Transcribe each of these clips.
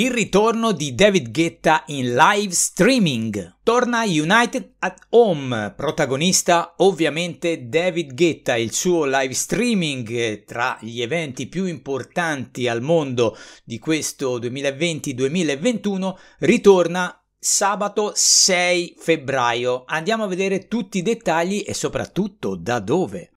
Il ritorno di David Guetta in live streaming. Torna United at Home, protagonista ovviamente David Guetta, il suo live streaming tra gli eventi più importanti al mondo di questo 2020-2021, ritorna sabato 6 febbraio. Andiamo a vedere tutti i dettagli e soprattutto da dove.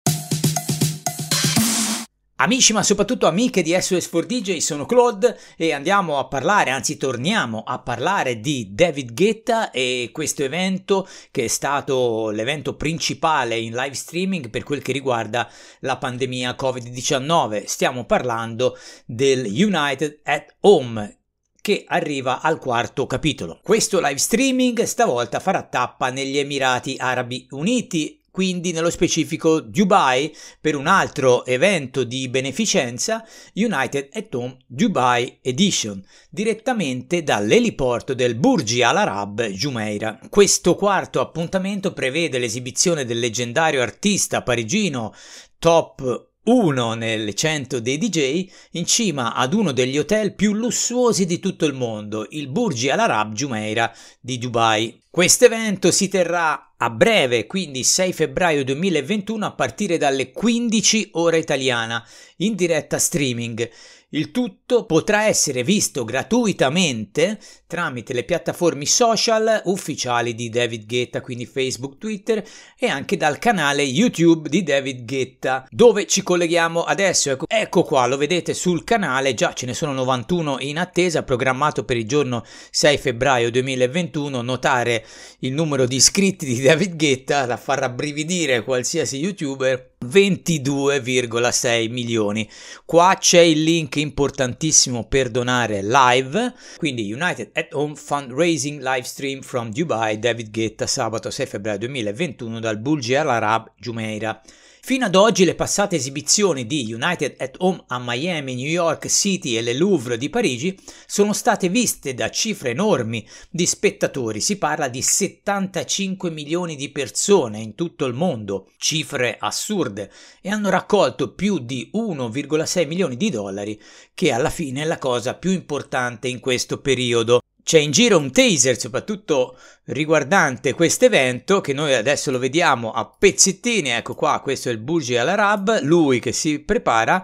Amici ma soprattutto amiche di SOS4 DJ sono Claude e andiamo a parlare, anzi torniamo a parlare di David Guetta e questo evento che è stato l'evento principale in live streaming per quel che riguarda la pandemia Covid-19. Stiamo parlando del United at Home che arriva al quarto capitolo. Questo live streaming stavolta farà tappa negli Emirati Arabi Uniti quindi nello specifico Dubai per un altro evento di beneficenza United at Home Dubai Edition direttamente dall'eliporto del Burj Al Arab Jumeirah. Questo quarto appuntamento prevede l'esibizione del leggendario artista parigino Top 1 nel 100 dei DJ in cima ad uno degli hotel più lussuosi di tutto il mondo, il Burj Al Arab Jumeirah di Dubai. Quest'evento si terrà a breve, quindi 6 febbraio 2021 a partire dalle 15 ore italiana, in diretta streaming. Il tutto potrà essere visto gratuitamente tramite le piattaforme social ufficiali di David Guetta, quindi Facebook, Twitter e anche dal canale YouTube di David Guetta, dove ci colleghiamo adesso. Ecco, ecco qua, lo vedete sul canale, già ce ne sono 91 in attesa, programmato per il giorno 6 febbraio 2021. Notare il numero di iscritti di David Guetta da far rabbrividire qualsiasi youtuber 22,6 milioni. Qua c'è il link importantissimo per donare live, quindi United at Home Fundraising Live Stream from Dubai, David Guetta, sabato 6 febbraio 2021 dal Al Arab Jumeirah. Fino ad oggi le passate esibizioni di United at Home a Miami, New York City e Le Louvre di Parigi sono state viste da cifre enormi di spettatori, si parla di 75 milioni di persone in tutto il mondo, cifre assurde, e hanno raccolto più di 1,6 milioni di dollari, che alla fine è la cosa più importante in questo periodo c'è in giro un taser, soprattutto riguardante questo evento, che noi adesso lo vediamo a pezzettini, ecco qua, questo è il Burji al-Arab, lui che si prepara,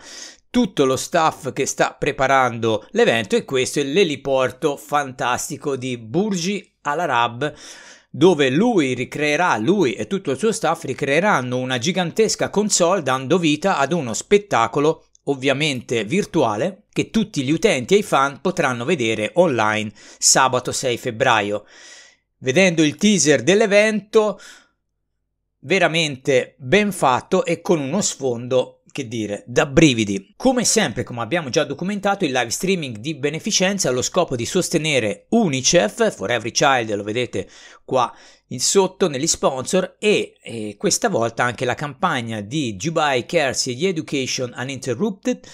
tutto lo staff che sta preparando l'evento e questo è l'eliporto fantastico di Burji al-Arab dove lui ricreerà, lui e tutto il suo staff ricreeranno una gigantesca console dando vita ad uno spettacolo ovviamente virtuale che tutti gli utenti e i fan potranno vedere online sabato 6 febbraio. Vedendo il teaser dell'evento veramente ben fatto e con uno sfondo che dire, da brividi. Come sempre, come abbiamo già documentato, il live streaming di beneficenza ha lo scopo di sostenere UNICEF, For Every Child, lo vedete qua in sotto negli sponsor e, e questa volta anche la campagna di Dubai Cares e Education Uninterrupted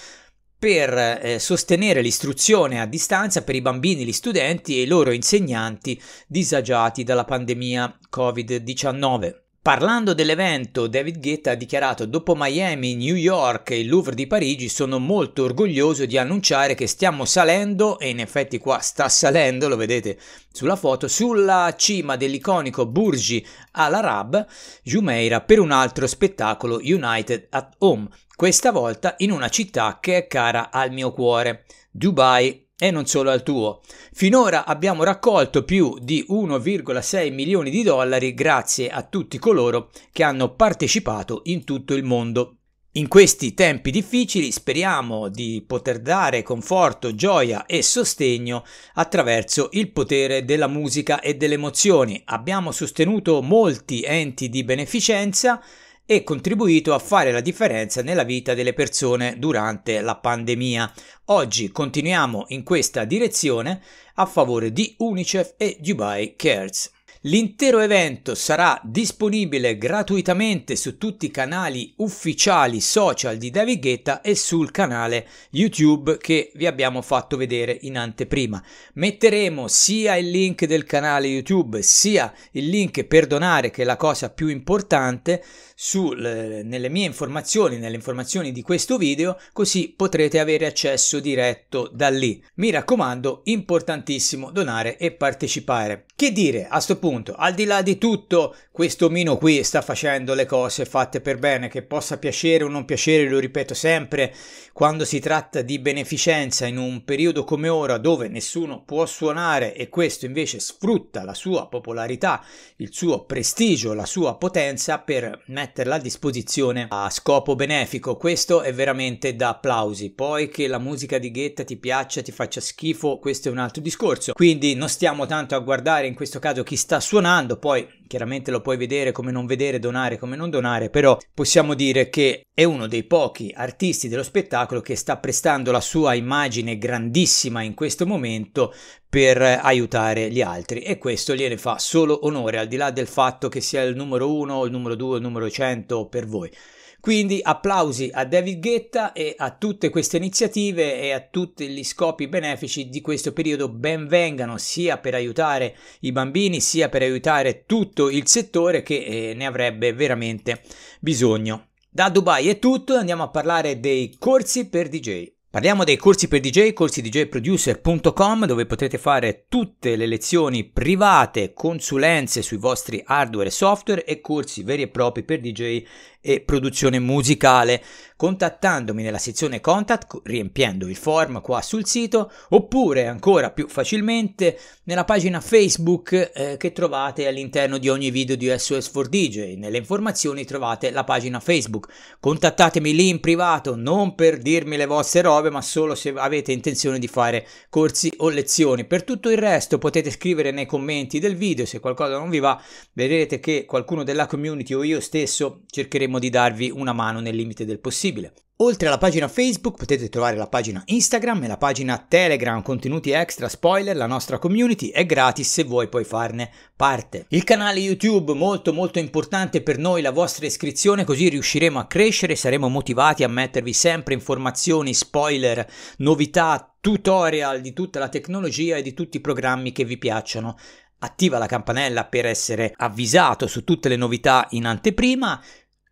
per eh, sostenere l'istruzione a distanza per i bambini, gli studenti e i loro insegnanti disagiati dalla pandemia Covid-19. Parlando dell'evento, David Guetta ha dichiarato dopo Miami, New York e il Louvre di Parigi sono molto orgoglioso di annunciare che stiamo salendo, e in effetti qua sta salendo, lo vedete sulla foto, sulla cima dell'iconico Burji Al Arab Jumeirah per un altro spettacolo United at Home, questa volta in una città che è cara al mio cuore, Dubai e non solo al tuo. Finora abbiamo raccolto più di 1,6 milioni di dollari grazie a tutti coloro che hanno partecipato in tutto il mondo. In questi tempi difficili speriamo di poter dare conforto, gioia e sostegno attraverso il potere della musica e delle emozioni. Abbiamo sostenuto molti enti di beneficenza e contribuito a fare la differenza nella vita delle persone durante la pandemia. Oggi continuiamo in questa direzione a favore di UNICEF e Dubai Cares. L'intero evento sarà disponibile gratuitamente su tutti i canali ufficiali social di David Guetta e sul canale YouTube che vi abbiamo fatto vedere in anteprima. Metteremo sia il link del canale YouTube sia il link per donare che è la cosa più importante sul, nelle mie informazioni, nelle informazioni di questo video, così potrete avere accesso diretto da lì. Mi raccomando, importantissimo donare e partecipare. Che dire a sto punto? appunto, al di là di tutto, questo omino qui sta facendo le cose fatte per bene, che possa piacere o non piacere, lo ripeto sempre, quando si tratta di beneficenza in un periodo come ora dove nessuno può suonare e questo invece sfrutta la sua popolarità, il suo prestigio, la sua potenza per metterla a disposizione a scopo benefico. Questo è veramente da applausi. Poi che la musica di Ghetta ti piaccia, ti faccia schifo, questo è un altro discorso. Quindi non stiamo tanto a guardare in questo caso chi sta suonando, poi chiaramente lo puoi vedere come non vedere, donare come non donare, però possiamo dire che è uno dei pochi artisti dello spettacolo che sta prestando la sua immagine grandissima in questo momento per aiutare gli altri e questo gliene fa solo onore, al di là del fatto che sia il numero 1, il numero 2, il numero 100 per voi. Quindi applausi a David Guetta e a tutte queste iniziative e a tutti gli scopi benefici di questo periodo ben vengano sia per aiutare i bambini sia per aiutare tutto il settore che eh, ne avrebbe veramente bisogno. Da Dubai è tutto, andiamo a parlare dei corsi per DJ. Parliamo dei corsi per DJ, corsidjproducer.com dove potrete fare tutte le lezioni private, consulenze sui vostri hardware e software e corsi veri e propri per DJ e produzione musicale contattandomi nella sezione contact riempiendo il form qua sul sito oppure ancora più facilmente nella pagina Facebook eh, che trovate all'interno di ogni video di SOS 4 DJ. Nelle informazioni trovate la pagina Facebook. Contattatemi lì in privato non per dirmi le vostre robe prove, ma solo se avete intenzione di fare corsi o lezioni. Per tutto il resto potete scrivere nei commenti del video, se qualcosa non vi va, vedrete che qualcuno della community o io stesso cercheremo di darvi una mano nel limite del possibile. Oltre alla pagina Facebook potete trovare la pagina Instagram e la pagina Telegram, contenuti extra, spoiler, la nostra community è gratis se vuoi poi farne parte. Il canale YouTube molto molto importante per noi, la vostra iscrizione, così riusciremo a crescere, saremo motivati a mettervi sempre informazioni, spoiler, novità, tutorial di tutta la tecnologia e di tutti i programmi che vi piacciono. Attiva la campanella per essere avvisato su tutte le novità in anteprima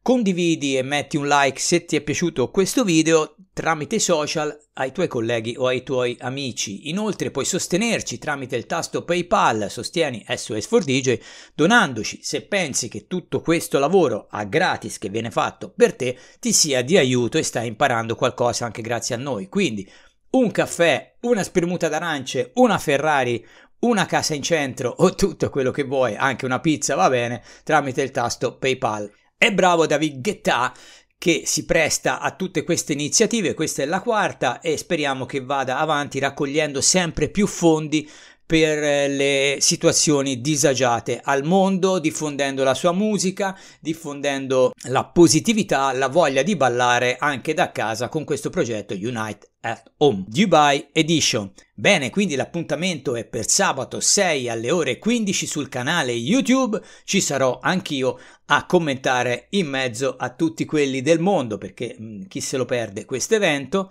Condividi e metti un like se ti è piaciuto questo video tramite i social ai tuoi colleghi o ai tuoi amici. Inoltre puoi sostenerci tramite il tasto PayPal, sostieni SOS4DJ, donandoci se pensi che tutto questo lavoro a gratis che viene fatto per te ti sia di aiuto e stai imparando qualcosa anche grazie a noi. Quindi un caffè, una spermuta d'arance, una Ferrari, una casa in centro o tutto quello che vuoi, anche una pizza va bene, tramite il tasto PayPal. È bravo David Guetta che si presta a tutte queste iniziative, questa è la quarta e speriamo che vada avanti raccogliendo sempre più fondi per eh, le situazioni disagiate al mondo, diffondendo la sua musica, diffondendo la positività, la voglia di ballare anche da casa con questo progetto Unite at Home Dubai Edition. Bene, quindi l'appuntamento è per sabato 6 alle ore 15 sul canale YouTube. Ci sarò anch'io a commentare in mezzo a tutti quelli del mondo perché mh, chi se lo perde questo evento.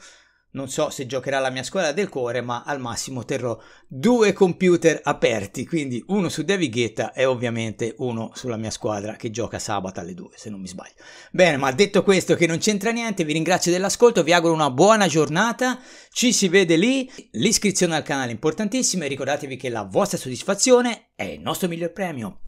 Non so se giocherà la mia squadra del cuore, ma al massimo terrò due computer aperti, quindi uno su David Guetta e ovviamente uno sulla mia squadra che gioca sabato alle 2, se non mi sbaglio. Bene, ma detto questo che non c'entra niente, vi ringrazio dell'ascolto, vi auguro una buona giornata, ci si vede lì. L'iscrizione al canale è importantissima e ricordatevi che la vostra soddisfazione è il nostro miglior premio.